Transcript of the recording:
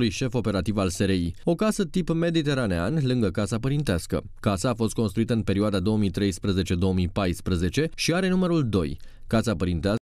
lui șef operativ al SRI, o casă tip mediteranean lângă casa părintească. Casa a fost construită în perioada 2013-2014 și are numărul 2. Casa părintească